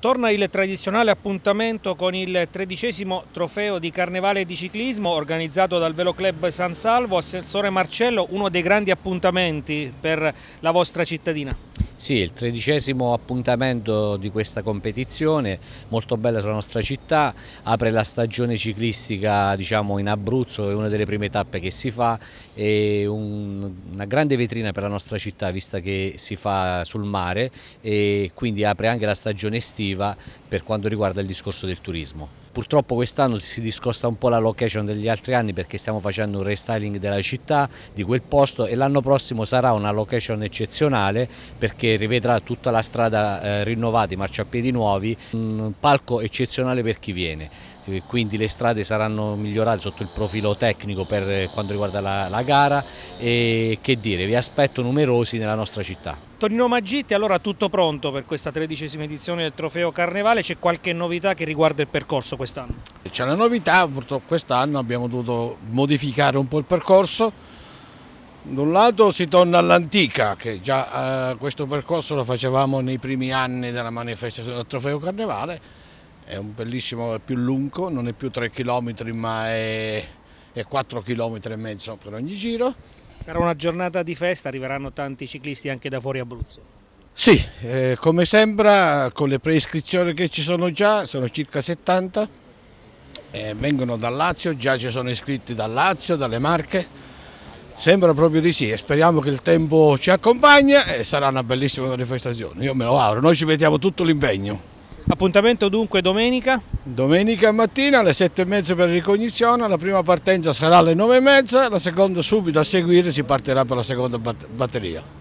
Torna il tradizionale appuntamento con il tredicesimo trofeo di Carnevale di Ciclismo organizzato dal Velo Club San Salvo. Assessore Marcello, uno dei grandi appuntamenti per la vostra cittadina. Sì, il tredicesimo appuntamento di questa competizione, molto bella sulla nostra città, apre la stagione ciclistica diciamo, in Abruzzo, è una delle prime tappe che si fa, è un, una grande vetrina per la nostra città vista che si fa sul mare e quindi apre anche la stagione estiva per quanto riguarda il discorso del turismo. Purtroppo quest'anno si discosta un po' la location degli altri anni perché stiamo facendo un restyling della città, di quel posto e l'anno prossimo sarà una location eccezionale perché rivedrà tutta la strada eh, rinnovata, i marciapiedi nuovi, un palco eccezionale per chi viene. quindi le strade saranno migliorate sotto il profilo tecnico per eh, quanto riguarda la, la gara e che dire, vi aspetto numerosi nella nostra città. Torino Maggitti, allora tutto pronto per questa tredicesima edizione del trofeo Carnevale, c'è qualche novità che riguarda il percorso quest'anno? C'è una novità, purtroppo quest'anno abbiamo dovuto modificare un po' il percorso, da un lato si torna all'antica, che già eh, questo percorso lo facevamo nei primi anni della manifestazione del trofeo Carnevale, è un bellissimo, è più lungo, non è più 3 km ma è, è 4 km e mezzo per ogni giro Sarà una giornata di festa, arriveranno tanti ciclisti anche da fuori Abruzzo. Sì, eh, come sembra con le preiscrizioni che ci sono già, sono circa 70, eh, vengono dal Lazio, già ci sono iscritti dal Lazio, dalle Marche, sembra proprio di sì e speriamo che il tempo ci accompagna e eh, sarà una bellissima manifestazione, io me lo auguro, noi ci vediamo tutto l'impegno. Appuntamento dunque domenica? Domenica mattina alle sette e mezza per ricognizione, la prima partenza sarà alle nove e mezza, la seconda subito a seguire si partirà per la seconda batteria.